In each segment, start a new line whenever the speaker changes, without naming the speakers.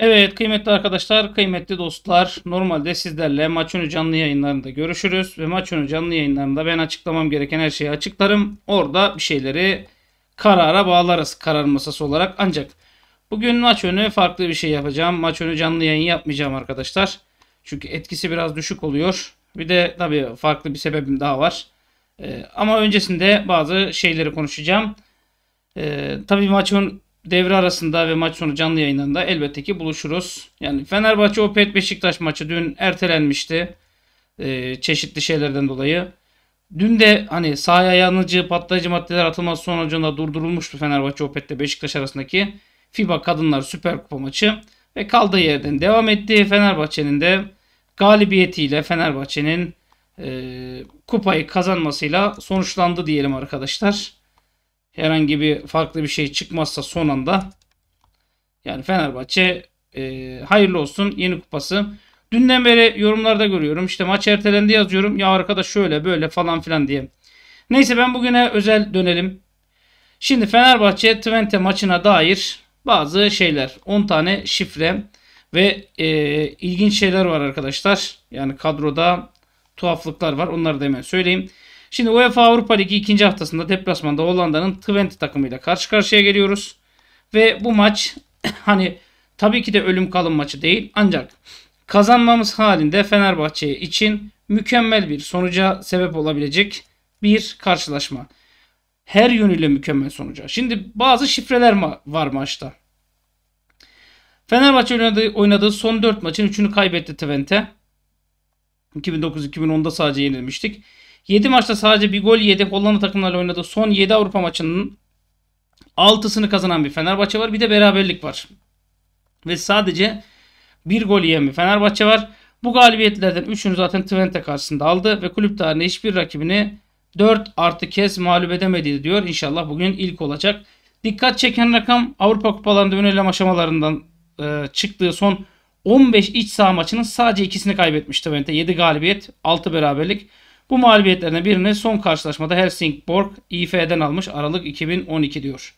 Evet kıymetli arkadaşlar, kıymetli dostlar. Normalde sizlerle maç önü canlı yayınlarında görüşürüz ve maç önü canlı yayınlarında ben açıklamam gereken her şeyi açıklarım. Orada bir şeyleri karara bağlarız karar masası olarak. Ancak bugün maç önü farklı bir şey yapacağım. Maç önü canlı yayın yapmayacağım arkadaşlar. Çünkü etkisi biraz düşük oluyor. Bir de tabii farklı bir sebebim daha var. Ee, ama öncesinde bazı şeyleri konuşacağım. Ee, tabii maç ön devre arasında ve maç sonu canlı yayınlarında elbette ki buluşuruz. Yani Fenerbahçe Opet Beşiktaş maçı dün ertelenmişti. Ee, çeşitli şeylerden dolayı. Dün de hani sahaya yanıcı patlayıcı maddeler atılması sonucunda durdurulmuştu Fenerbahçe Opet'te Beşiktaş arasındaki FIBA Kadınlar Süper Kupa maçı ve kaldığı yerden devam etti. Fenerbahçe'nin de galibiyetiyle Fenerbahçe'nin e, kupayı kazanmasıyla sonuçlandı diyelim arkadaşlar herhangi bir farklı bir şey çıkmazsa son anda yani Fenerbahçe e, hayırlı olsun yeni kupası. Dünden beri yorumlarda görüyorum işte maç ertelendi yazıyorum ya arkadaş şöyle böyle falan filan diye. Neyse ben bugüne özel dönelim. Şimdi Fenerbahçe Twente maçına dair bazı şeyler 10 tane şifre ve e, ilginç şeyler var arkadaşlar. Yani kadroda tuhaflıklar var onları da hemen söyleyeyim. Şimdi UEFA Avrupa Ligi ikinci haftasında deplasmanda Hollanda'nın Twente takımıyla karşı karşıya geliyoruz. Ve bu maç hani tabii ki de ölüm kalım maçı değil ancak kazanmamız halinde Fenerbahçe için mükemmel bir sonuca sebep olabilecek bir karşılaşma. Her yönüyle mükemmel sonuca. Şimdi bazı şifreler var maçta. Fenerbahçe oynadığı, oynadığı son 4 maçın 3'ünü kaybetti Twente. 2009-2010'da sadece yenilmiştik. 7 maçta sadece bir gol yedek Hollanda takımlarıyla oynadı. son 7 Avrupa maçının 6'sını kazanan bir Fenerbahçe var. Bir de beraberlik var. Ve sadece bir gol yiyen bir Fenerbahçe var. Bu galibiyetlerden 3'ünü zaten Twente karşısında aldı ve kulüp tarihinde hiçbir rakibini 4 artı kez mağlup edemedi diyor. İnşallah bugün ilk olacak. Dikkat çeken rakam Avrupa Kupalarında ön elem aşamalarından e, çıktığı son 15 iç saha maçının sadece ikisini kaybetmişti Twente. 7 galibiyet, 6 beraberlik. Bu mağlubiyetlerden birini son karşılaşmada Helsingborg İF'den almış Aralık 2012 diyor.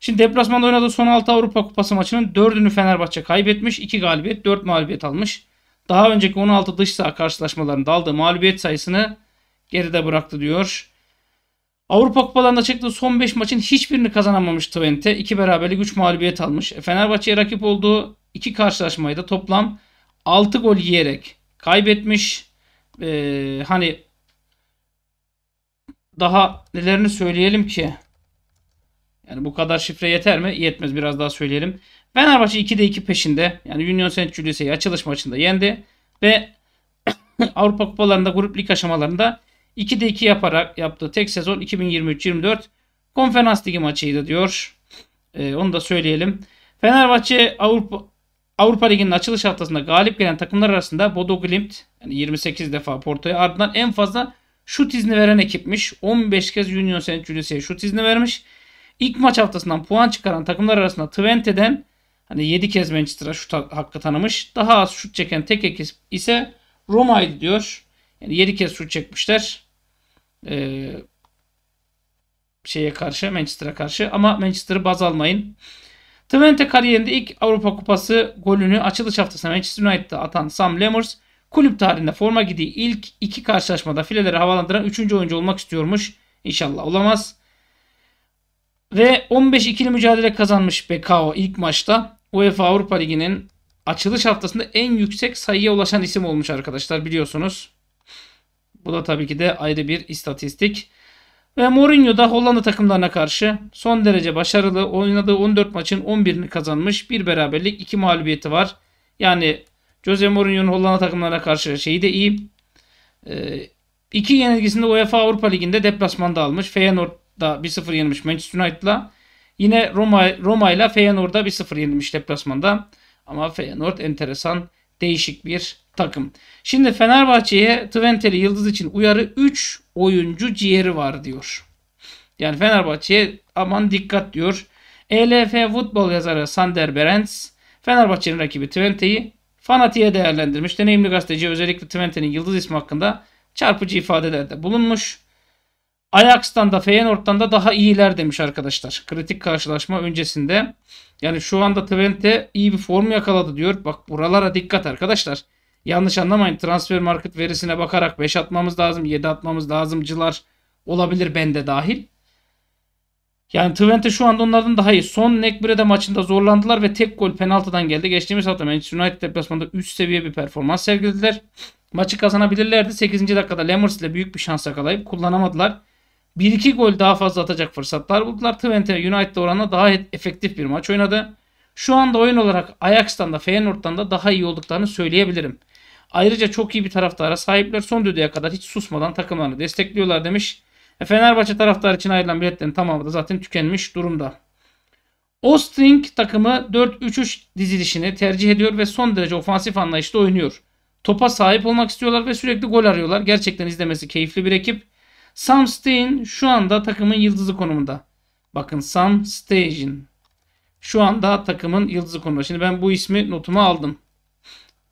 Şimdi deplasmanda oynadığı son 6 Avrupa Kupası maçının 4'ünü Fenerbahçe kaybetmiş. 2 galibiyet 4 mağlubiyet almış. Daha önceki 16 dış saha karşılaşmalarında aldığı mağlubiyet sayısını geride bıraktı diyor. Avrupa Kupalarında çıktığı son 5 maçın hiçbirini kazanamamış Twente. 2 beraberlik 3 mağlubiyet almış. E, Fenerbahçe'ye rakip olduğu 2 karşılaşmayı da toplam 6 gol yiyerek kaybetmiş. Ee, hani daha nelerini söyleyelim ki? Yani bu kadar şifre yeter mi? Yetmez biraz daha söyleyelim. Fenerbahçe 2'de 2 peşinde. Yani Union Saint Julius'e açılış maçında yendi. Ve Avrupa Kupalarında grup lig aşamalarında 2'de 2 yaparak yaptığı tek sezon 2023-24 Konferans Ligi maçıydı diyor. Ee, onu da söyleyelim. Fenerbahçe Avrupa Avrupa Ligi'nin açılış haftasında galip gelen takımlar arasında Bodo Glimt yani 28 defa Porto'ya ardından en fazla Şut izni veren ekipmiş. 15 kez Union Saint Julius'e şut izni vermiş. İlk maç haftasından puan çıkaran takımlar arasında Twente'den hani 7 kez Manchester'a şut hakkı tanımış. Daha az şut çeken tek ekip ise Roma'ydı diyor. Yani 7 kez şut çekmişler. Ee, şeye karşı Manchester'a karşı ama Manchester'ı baz almayın. Twente kariyerinde ilk Avrupa Kupası golünü açılış haftasında Manchester United'da atan Sam Lammers Kulüp tarihinde forma gidiği ilk iki karşılaşmada fileleri havalandıran 3. oyuncu olmak istiyormuş. İnşallah olamaz. Ve 15 ikili mücadele kazanmış Bekao ilk maçta. UEFA Avrupa Ligi'nin açılış haftasında en yüksek sayıya ulaşan isim olmuş arkadaşlar biliyorsunuz. Bu da tabii ki de ayrı bir istatistik. Ve Mourinho da Hollanda takımlarına karşı son derece başarılı oynadığı 14 maçın 11'ini kazanmış. Bir beraberlik, iki mağlubiyeti var. Yani Jose Mourinho'nun Hollanda takımlarına karşı şeyi de iyi. E, iki yenilgisinde UEFA Avrupa Ligi'nde deplasmanda almış. Feyenoord'da 1-0 yenilmiş Manchester United'la. Yine Roma Roma ile Feyenoord'a 1-0 yenilmiş deplasmanda. Ama Feyenoord enteresan değişik bir takım. Şimdi Fenerbahçe'ye Twenteli Yıldız için uyarı 3 oyuncu ciğeri var diyor. Yani Fenerbahçe'ye aman dikkat diyor. ELF Futbol yazarı Sander Berens Fenerbahçe'nin rakibi Twente'yi fanatiğe değerlendirmiş. Deneyimli gazeteci özellikle Twente'nin yıldız ismi hakkında çarpıcı ifadelerde bulunmuş. Ajax'tan da Feyenoord'dan da daha iyiler demiş arkadaşlar. Kritik karşılaşma öncesinde. Yani şu anda Twente iyi bir form yakaladı diyor. Bak buralara dikkat arkadaşlar. Yanlış anlamayın transfer market verisine bakarak 5 atmamız lazım 7 atmamız lazımcılar olabilir bende dahil. Yani Twente şu anda onlardan daha iyi. Son Nekbre'de maçında zorlandılar ve tek gol penaltıdan geldi. Geçtiğimiz hafta Manchester United deplasmanında üst seviye bir performans sergilediler. Maçı kazanabilirlerdi. 8. dakikada Lemmers ile büyük bir şans yakalayıp kullanamadılar. 1-2 gol daha fazla atacak fırsatlar buldular. Twente United oranına daha efektif bir maç oynadı. Şu anda oyun olarak Ajax'tan da Feyenoord'dan da daha iyi olduklarını söyleyebilirim. Ayrıca çok iyi bir taraftara sahipler. Son düdüğe kadar hiç susmadan takımlarını destekliyorlar demiş. E, Fenerbahçe taraftar için ayrılan biletlerin tamamı da zaten tükenmiş durumda. Ostring takımı 4-3-3 dizilişini tercih ediyor ve son derece ofansif anlayışta oynuyor. Topa sahip olmak istiyorlar ve sürekli gol arıyorlar. Gerçekten izlemesi keyifli bir ekip. Sam Stein şu anda takımın yıldızı konumunda. Bakın Sam Stein şu anda takımın yıldızı konumunda. Şimdi ben bu ismi notuma aldım.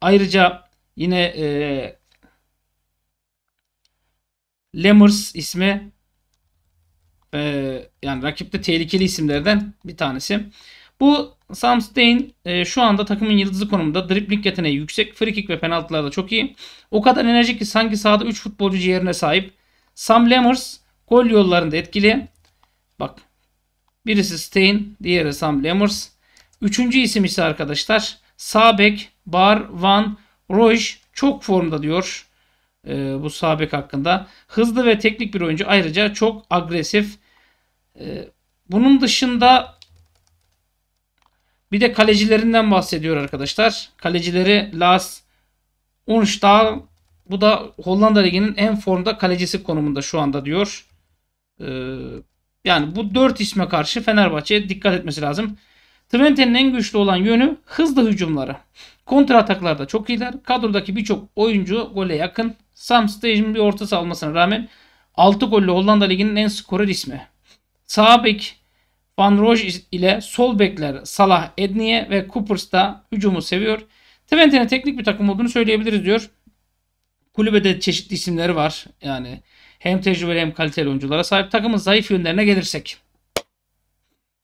Ayrıca yine e, Lemmers ismi ee, yani rakipte tehlikeli isimlerden bir tanesi. Bu Sam Stein e, şu anda takımın yıldızı konumunda. Dribling yeteneği yüksek. Free kick ve penaltılarda çok iyi. O kadar enerjik ki sanki sahada 3 futbolcu ciğerine sahip. Sam Lammers gol yollarında etkili. Bak birisi Stein, diğeri Sam Lammers. Üçüncü isim ise arkadaşlar Sabek, Bar, Van, Roy çok formda diyor e, bu Sabek hakkında. Hızlı ve teknik bir oyuncu ayrıca çok agresif. E, bunun dışında bir de kalecilerinden bahsediyor arkadaşlar. Kalecileri Lars Unstahl bu da Hollanda Ligi'nin en formda kalecisi konumunda şu anda diyor. Ee, yani bu dört isme karşı Fenerbahçe dikkat etmesi lazım. Twente'nin en güçlü olan yönü hızlı hücumları. Kontra ataklarda çok iyiler. Kadrodaki birçok oyuncu gole yakın. Samstage'in bir orta salmasına rağmen 6 gollü Hollanda Ligi'nin en skorer ismi. Sağ bek Van Rooij ile sol bekler Salah Edniye ve Coopers da hücumu seviyor. Twente'nin teknik bir takım olduğunu söyleyebiliriz diyor. Kulübede çeşitli isimleri var. Yani hem tecrübeli hem kaliteli oyunculara sahip. Takımın zayıf yönlerine gelirsek.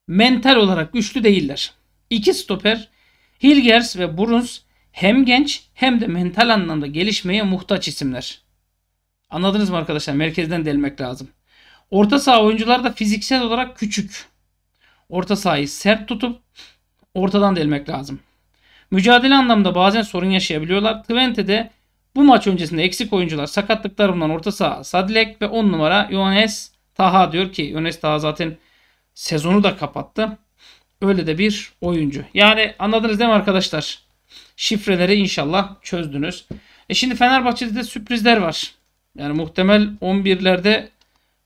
Mental olarak güçlü değiller. İki stoper Hilgers ve Bruns hem genç hem de mental anlamda gelişmeye muhtaç isimler. Anladınız mı arkadaşlar? Merkezden delmek lazım. Orta saha oyuncular da fiziksel olarak küçük. Orta sahayı sert tutup ortadan delmek lazım. Mücadele anlamda bazen sorun yaşayabiliyorlar. Twente'de bu maç öncesinde eksik oyuncular sakatlıklarından orta saha Sadilek ve 10 numara Yones Taha diyor ki Yones Taha zaten sezonu da kapattı. Öyle de bir oyuncu. Yani anladınız değil mi arkadaşlar? şifreleri inşallah çözdünüz. E şimdi Fenerbahçe'de de sürprizler var. Yani muhtemel 11'lerde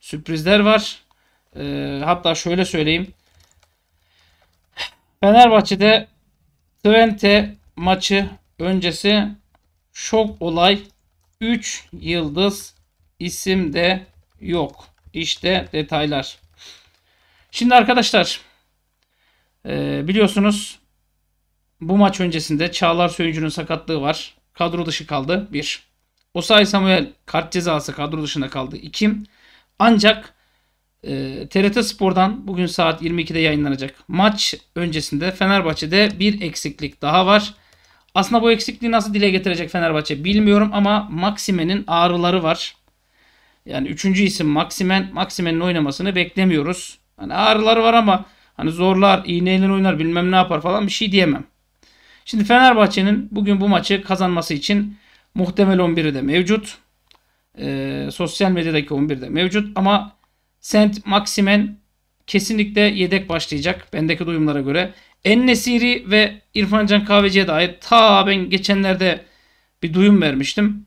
sürprizler var. E, hatta şöyle söyleyeyim. Fenerbahçe'de Twente maçı öncesi şok olay 3 yıldız isim de yok. İşte detaylar. Şimdi arkadaşlar e, biliyorsunuz bu maç öncesinde Çağlar Söyüncü'nün sakatlığı var. Kadro dışı kaldı. 1. Osay Samuel kart cezası kadro dışında kaldı. 2. Ancak e, TRT Spor'dan bugün saat 22'de yayınlanacak maç öncesinde Fenerbahçe'de bir eksiklik daha var. Aslında bu eksikliği nasıl dile getirecek Fenerbahçe bilmiyorum ama Maksime'nin ağrıları var. Yani üçüncü isim Maksimen. Maksimen'in oynamasını beklemiyoruz. Hani ağrıları var ama hani zorlar, iğneyle oynar bilmem ne yapar falan bir şey diyemem. Şimdi Fenerbahçe'nin bugün bu maçı kazanması için muhtemel 11'i de mevcut. E, sosyal medyadaki 11 de mevcut ama Saint Maximen kesinlikle yedek başlayacak bendeki duyumlara göre. Ennesiri ve İrfan Can Kahveci'ye dair ta ben geçenlerde bir duyum vermiştim.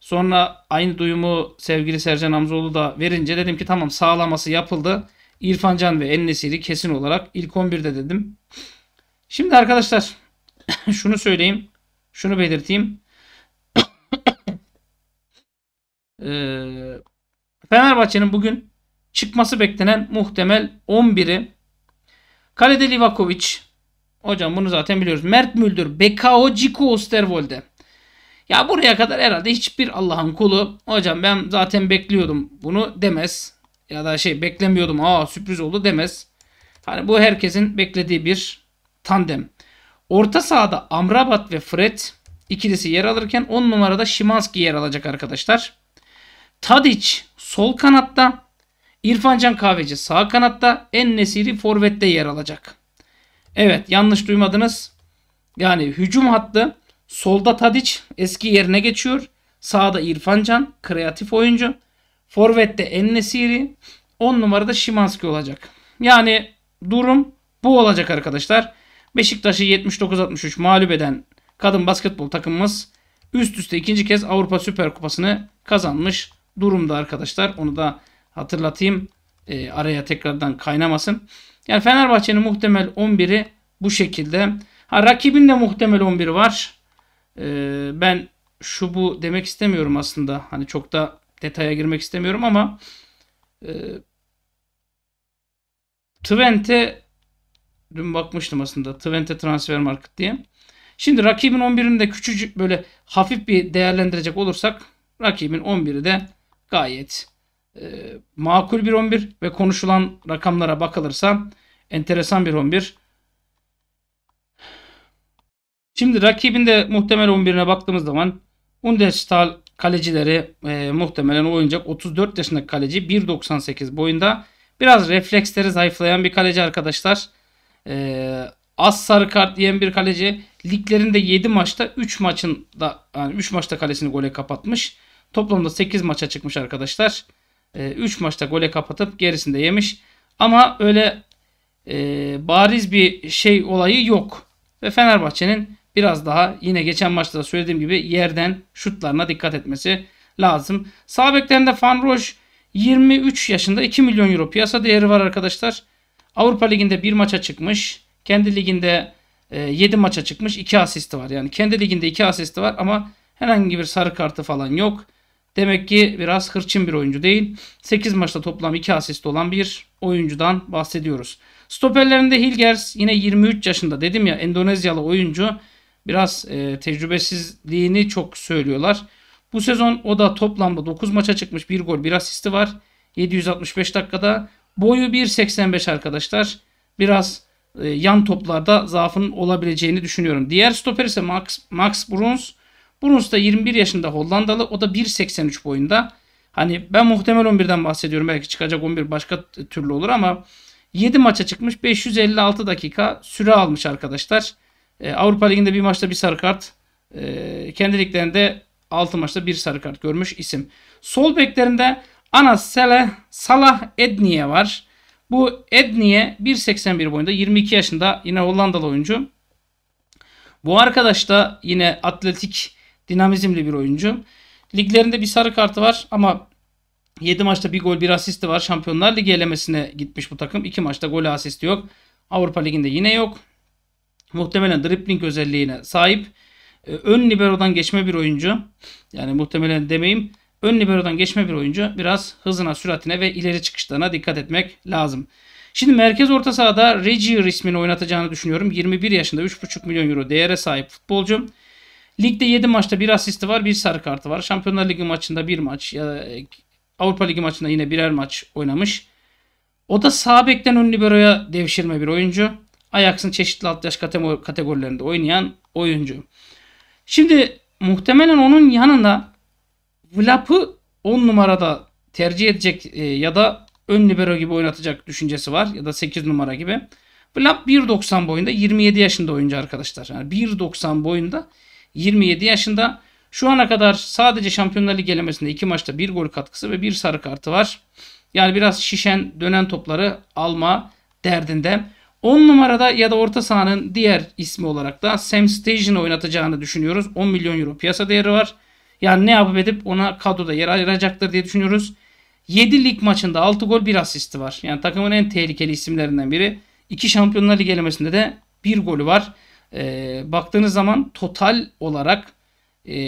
Sonra aynı duyumu sevgili Sercan Hamzoğlu da verince dedim ki tamam sağlaması yapıldı. İrfan Can ve Ennesiri kesin olarak ilk 11'de dedim. Şimdi arkadaşlar şunu söyleyeyim, şunu belirteyim. Ee, Fenerbahçe'nin bugün çıkması beklenen muhtemel 11'i Kalede Livakovic. Hocam bunu zaten biliyoruz. Mert Müldür, Bekao, Ciku Osterwolde. Ya buraya kadar herhalde hiçbir Allah'ın kulu hocam ben zaten bekliyordum bunu demez. Ya da şey beklemiyordum aa sürpriz oldu demez. Hani bu herkesin beklediği bir tandem. Orta sahada Amrabat ve Fred ikilisi yer alırken 10 numarada Şimanski yer alacak arkadaşlar. Tadic sol kanatta, İrfancan Kahveci sağ kanatta, En Nesiri forvette yer alacak. Evet yanlış duymadınız. Yani hücum hattı solda Tadic eski yerine geçiyor. Sağda İrfancan kreatif oyuncu. Forvet'te En Nesiri 10 numarada Şimanski olacak. Yani durum bu olacak arkadaşlar. Beşiktaş'ı 79-63 mağlup eden kadın basketbol takımımız üst üste ikinci kez Avrupa Süper Kupası'nı kazanmış durumda arkadaşlar. Onu da hatırlatayım. E, araya tekrardan kaynamasın. Yani Fenerbahçe'nin muhtemel 11'i bu şekilde. Ha rakibin de muhtemel 11 var. E, ben şu bu demek istemiyorum aslında. Hani çok da detaya girmek istemiyorum ama e, Twente Dün bakmıştım aslında Twente Transfer Market diye. Şimdi rakibin 11'ini de küçücük böyle hafif bir değerlendirecek olursak rakibin 11'i de gayet e, makul bir 11 ve konuşulan rakamlara bakılırsa enteresan bir 11. Şimdi rakibin de muhtemel 11'ine baktığımız zaman Undestal kalecileri e, muhtemelen oynayacak 34 yaşındaki kaleci 1.98 boyunda. Biraz refleksleri zayıflayan bir kaleci arkadaşlar. E, az sarı kart yiyen bir kaleci. Liglerinde 7 maçta 3 maçında yani 3 maçta kalesini gole kapatmış. Toplamda 8 maça çıkmış arkadaşlar. E, ee, 3 maçta gole kapatıp gerisinde yemiş. Ama öyle e, bariz bir şey olayı yok. Ve Fenerbahçe'nin biraz daha yine geçen maçta da söylediğim gibi yerden şutlarına dikkat etmesi lazım. Sağ beklerinde Van Roche 23 yaşında 2 milyon euro piyasa değeri var arkadaşlar. Avrupa Ligi'nde bir maça çıkmış. Kendi liginde 7 e, maça çıkmış. 2 asisti var. Yani kendi liginde 2 asisti var ama herhangi bir sarı kartı falan yok. Demek ki biraz hırçın bir oyuncu değil. 8 maçta toplam 2 asisti olan bir oyuncudan bahsediyoruz. Stoperlerinde Hilgers yine 23 yaşında dedim ya Endonezyalı oyuncu. Biraz e, tecrübesizliğini çok söylüyorlar. Bu sezon o da toplamda 9 maça çıkmış. 1 gol 1 asisti var. 765 dakikada Boyu 1.85 arkadaşlar. Biraz e, yan toplarda zaafının olabileceğini düşünüyorum. Diğer stoper ise Max, Max Bruns. Bruns da 21 yaşında Hollandalı. O da 1.83 boyunda. Hani ben muhtemel 11'den bahsediyorum. Belki çıkacak 11 başka türlü olur ama 7 maça çıkmış. 556 dakika süre almış arkadaşlar. E, Avrupa Ligi'nde bir maçta bir sarı kart. E, kendi liglerinde 6 maçta bir sarı kart görmüş isim. Sol beklerinde Ana Sele, Salah Edniye var. Bu Edniye 1.81 boyunda 22 yaşında yine Hollandalı oyuncu. Bu arkadaş da yine atletik dinamizmli bir oyuncu. Liglerinde bir sarı kartı var ama 7 maçta bir gol bir asisti var. Şampiyonlar Ligi elemesine gitmiş bu takım. 2 maçta gol asisti yok. Avrupa Ligi'nde yine yok. Muhtemelen dribbling özelliğine sahip. E, ön libero'dan geçme bir oyuncu. Yani muhtemelen demeyim. Ön liberodan geçme bir oyuncu biraz hızına, süratine ve ileri çıkışlarına dikkat etmek lazım. Şimdi merkez orta sahada Regier ismini oynatacağını düşünüyorum. 21 yaşında 3,5 milyon euro değere sahip futbolcu. Ligde 7 maçta bir asisti var, bir sarı kartı var. Şampiyonlar Ligi maçında bir maç, e, Avrupa Ligi maçında yine birer maç oynamış. O da sağ bekten ön liberoya devşirme bir oyuncu. Ajax'ın çeşitli alt yaş kategorilerinde oynayan oyuncu. Şimdi muhtemelen onun yanında Vlap'ı 10 numarada tercih edecek e, ya da ön libero gibi oynatacak düşüncesi var ya da 8 numara gibi. Vlap 1.90 boyunda 27 yaşında oyuncu arkadaşlar. Yani 1.90 boyunda 27 yaşında. Şu ana kadar sadece Şampiyonlar Ligi elemesinde 2 maçta 1 gol katkısı ve 1 sarı kartı var. Yani biraz şişen dönen topları alma derdinde. 10 numarada ya da orta sahanın diğer ismi olarak da Sam Stage'in oynatacağını düşünüyoruz. 10 milyon euro piyasa değeri var. Yani ne yapıp edip ona kadroda yer ayıracaktır diye düşünüyoruz. 7 lig maçında 6 gol 1 asisti var. Yani takımın en tehlikeli isimlerinden biri. 2 Şampiyonlar Ligi elemesinde de 1 golü var. E, baktığınız zaman total olarak e,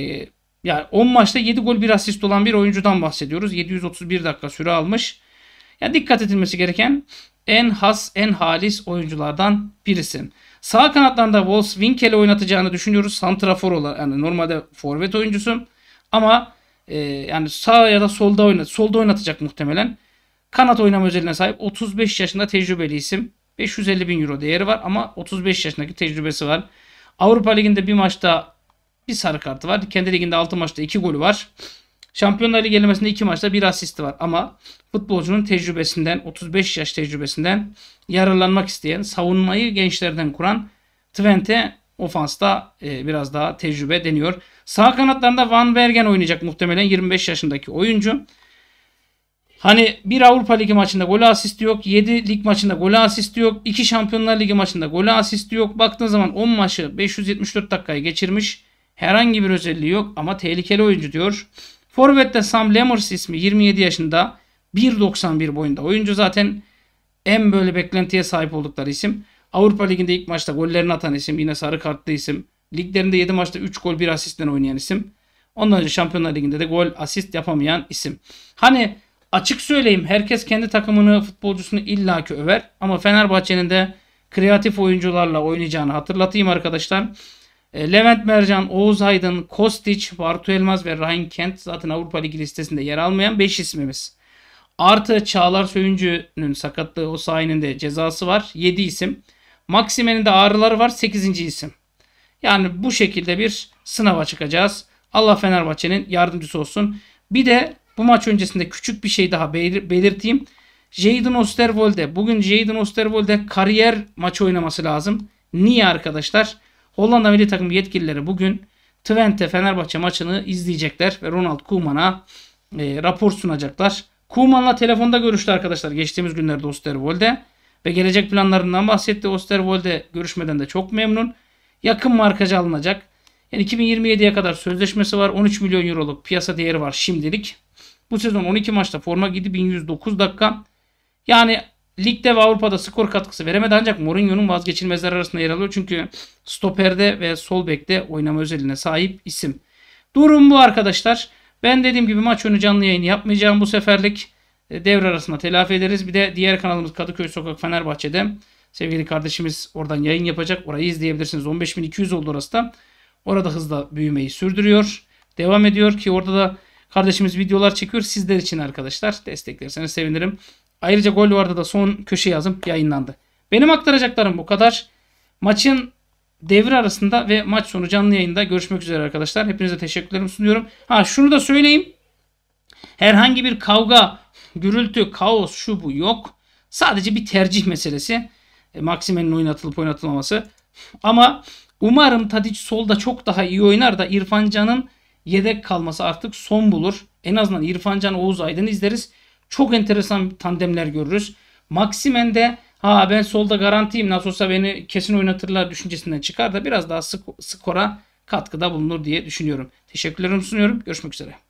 yani 10 maçta 7 gol 1 asist olan bir oyuncudan bahsediyoruz. 731 dakika süre almış. Yani dikkat edilmesi gereken en has, en halis oyunculardan birisin. Sağ kanatlarında Wolfswinkel'i oynatacağını düşünüyoruz. Santrafor olarak yani normalde forvet oyuncusu. Ama e, yani sağ ya da solda oynat solda oynatacak muhtemelen. Kanat oynama özelliğine sahip 35 yaşında tecrübeli isim. 550 bin euro değeri var ama 35 yaşındaki tecrübesi var. Avrupa Ligi'nde bir maçta bir sarı kartı var. Kendi liginde 6 maçta 2 golü var. Şampiyonlar Ligi elemesinde 2 maçta 1 asisti var. Ama futbolcunun tecrübesinden 35 yaş tecrübesinden yararlanmak isteyen savunmayı gençlerden kuran Twente Ofansta e, biraz daha tecrübe deniyor. Sağ kanatlarında Van Bergen oynayacak muhtemelen 25 yaşındaki oyuncu. Hani bir Avrupa Ligi maçında gol asisti yok. 7 lig maçında gol asisti yok. 2 Şampiyonlar Ligi maçında gol asisti yok. Baktığın zaman 10 maçı 574 dakikayı geçirmiş. Herhangi bir özelliği yok ama tehlikeli oyuncu diyor. Forvet'te Sam Lemmers ismi 27 yaşında 1.91 boyunda oyuncu zaten en böyle beklentiye sahip oldukları isim. Avrupa Ligi'nde ilk maçta gollerini atan isim yine sarı kartlı isim. Liglerinde 7 maçta 3 gol 1 asistten oynayan isim. Ondan önce Şampiyonlar Ligi'nde de gol asist yapamayan isim. Hani açık söyleyeyim herkes kendi takımını futbolcusunu illaki över. Ama Fenerbahçe'nin de kreatif oyuncularla oynayacağını hatırlatayım arkadaşlar. E, Levent Mercan, Oğuz Aydın, Kostiç, Bartu Elmaz ve Ryan Kent zaten Avrupa Ligi listesinde yer almayan 5 ismimiz. Artı Çağlar Söyüncü'nün sakatlığı o sahinin de cezası var. 7 isim. Maksime'nin de ağrıları var 8. isim. Yani bu şekilde bir sınava çıkacağız. Allah Fenerbahçe'nin yardımcısı olsun. Bir de bu maç öncesinde küçük bir şey daha belirteyim. Jadon Osterwolde. Bugün Jadon Osterwolde kariyer maçı oynaması lazım. Niye arkadaşlar? Hollanda milli takım yetkilileri bugün Twente Fenerbahçe maçını izleyecekler ve Ronald Koeman'a e, rapor sunacaklar. Koeman'la telefonda görüştü arkadaşlar geçtiğimiz günlerde Osterwolde ve gelecek planlarından bahsetti. Osterwold'e görüşmeden de çok memnun. Yakın markacı alınacak. Yani 2027'ye kadar sözleşmesi var. 13 milyon euroluk piyasa değeri var şimdilik. Bu sezon 12 maçta forma giydi 1109 dakika. Yani ligde ve Avrupa'da skor katkısı veremedi ancak Mourinho'nun vazgeçilmezler arasında yer alıyor. Çünkü stoperde ve sol bekte oynama özelliğine sahip isim. Durum bu arkadaşlar. Ben dediğim gibi maç önü canlı yayını yapmayacağım bu seferlik. E, devre arasında telafi ederiz. Bir de diğer kanalımız Kadıköy Sokak Fenerbahçe'de sevgili kardeşimiz oradan yayın yapacak. Orayı izleyebilirsiniz. 15.200 oldu orası da. Orada hızla büyümeyi sürdürüyor. Devam ediyor ki orada da kardeşimiz videolar çekiyor. Sizler için arkadaşlar desteklerseniz sevinirim. Ayrıca gol vardı da son köşe yazım yayınlandı. Benim aktaracaklarım bu kadar. Maçın devre arasında ve maç sonu canlı yayında görüşmek üzere arkadaşlar. Hepinize teşekkürlerimi sunuyorum. Ha şunu da söyleyeyim. Herhangi bir kavga, gürültü, kaos şu bu yok. Sadece bir tercih meselesi. E, Maksime'nin oynatılıp oynatılmaması. Ama umarım Tadic solda çok daha iyi oynar da İrfan Can'ın yedek kalması artık son bulur. En azından İrfan Can Oğuz Aydın izleriz. Çok enteresan tandemler görürüz. Maksimen de ha ben solda garantiyim nasıl olsa beni kesin oynatırlar düşüncesinden çıkar da biraz daha skora katkıda bulunur diye düşünüyorum. Teşekkürlerimi sunuyorum. Görüşmek üzere.